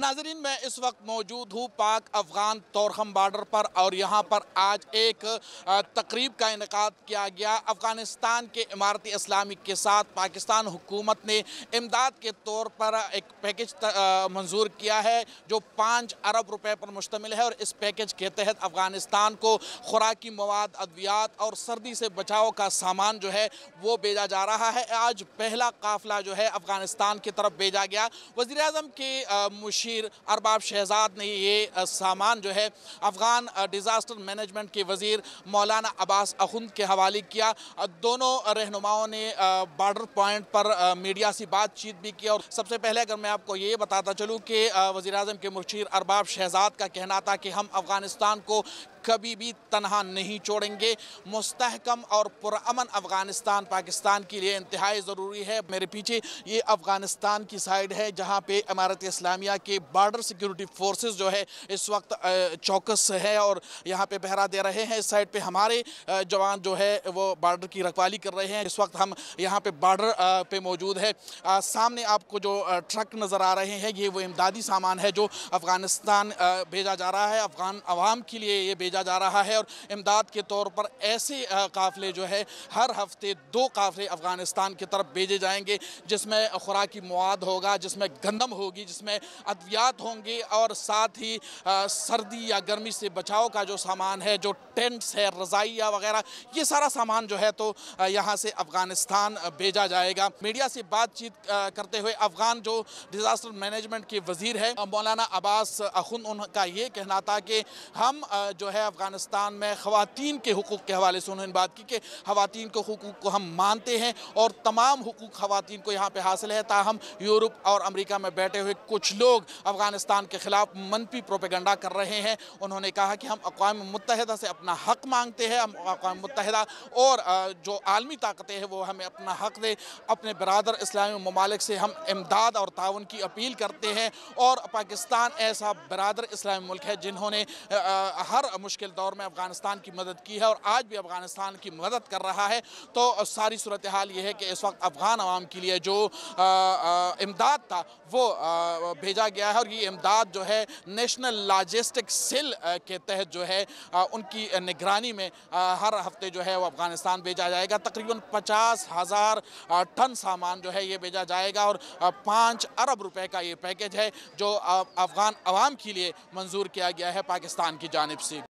नाजरीन मैं इस वक्त मौजूद हूँ पाक अफगान तोरखम बॉर्डर पर और यहाँ पर आज एक तकरीब का इनका किया गया अफ़गानिस्तान के इमारती इस्लामी के साथ पाकिस्तान हुकूमत ने इमदाद के तौर पर एक पैकेज मंजूर किया है जो पाँच अरब रुपये पर मुश्तमिल है और इस पैकेज के तहत अफ़गानिस्तान को खुराकी मवाद अद्वियात और सर्दी से बचाव का सामान जो है वो भेजा जा रहा है आज पहला काफिला जो है अफ़गानिस्तान की तरफ भेजा गया वजी अजम के बशीर अरबाब शहजाद ने ये सामान जो है अफ़गान डिज़ास्टर मैनेजमेंट के वज़ीर मौलाना अब्बास अखुंद के हवाले किया दोनों रहनुमाओं ने बॉर्डर पॉइंट पर मीडिया से बातचीत भी की और सबसे पहले अगर मैं आपको ये बताता चलूँ कि वज़ी अजम के मुशीर अरबाब शहजाद का कहना था कि हम अफ़गानिस्तान को कभी भी तनहा नहीं छोड़ेंगे मुस्तकम और पुरान अफ़गानिस्तान पाकिस्तान के लिए इंतहाई ज़रूरी है मेरे पीछे ये अफ़गानिस्तान की साइड है जहाँ पे इमारत इस्लामिया के बॉर्डर सिक्योरिटी फोर्सेस जो है इस वक्त चौकस है और यहाँ पे पहरा दे रहे हैं इस साइड पे हमारे जवान जो है वो बॉर्डर की रखवाली कर रहे हैं इस वक्त हम यहाँ पे बॉर्डर पे मौजूद है सामने आपको जो ट्रक नज़र आ रहे हैं ये वो इमदादी सामान है जो अफ़गानिस्तान भेजा जा रहा है अफ़गान आवाम के लिए ये भेजा भेजा जा रहा है और इमदाद के तौर पर ऐसे काफ़िले जो है हर हफ्ते दो काफ़िले अफ़गानिस्तान की तरफ भेजे जाएंगे जिसमें खुराक मवाद होगा जिसमें गंदम होगी जिसमें अद्वियात होंगे और साथ ही सर्दी या गर्मी से बचाव का जो सामान है जो टेंट्स है रज़ाइया वगैरह ये सारा सामान जो है तो यहाँ से अफ़गानिस्तान भेजा जाएगा मीडिया से बातचीत करते हुए अफ़गान जो डिज़ास्टर मैनेजमेंट के वजीर है मौलाना अब्बास अखुन उनका ये कहना था कि हम जो है अफ़गानिस्तान में ख़वान के हकूक़ के हवाले से उन्होंने बात की कि खातन के हकूक़ को हम मानते हैं और तमाम हकूक़ ख़वान को यहाँ पर हासिल है ताहम यूरोप और अमरीका में बैठे हुए कुछ लोग अफ़गानिस्तान के ख़िलाफ़ मनफी प्रोपेगंडा कर रहे हैं उन्होंने कहा कि हम अकवा मुतहदा से अपना हक मांगते हैं हम अकवा मुतहदा और जो आलमी ताकतें हैं वो हमें अपना हक दें अपने बरदर इस्लामी ममालिक से हम इमदाद और ताउन की अपील करते हैं और पाकिस्तान ऐसा बरदर इस्लामी मुल्क है जिन्होंने हर मुश्किल दौर में अफगानिस्तान की मदद की है और आज भी अफगानिस्तान की मदद कर रहा है तो सारी सूरत हाल ये है कि इस वक्त अफगान आवाम के लिए जो इमदाद था वो आ, भेजा गया है और ये इमदाद जो है नेशनल लॉजिस्टिक सेल के तहत जो है आ, उनकी निगरानी में आ, हर हफ्ते जो है वो अफगानिस्तान भेजा जाएगा तकरीबन पचास हज़ार टन सामान जो है ये भेजा जाएगा और पाँच अरब रुपये का ये पैकेज है जो अफगान आवाम के लिए मंजूर किया गया है पाकिस्तान की जानब से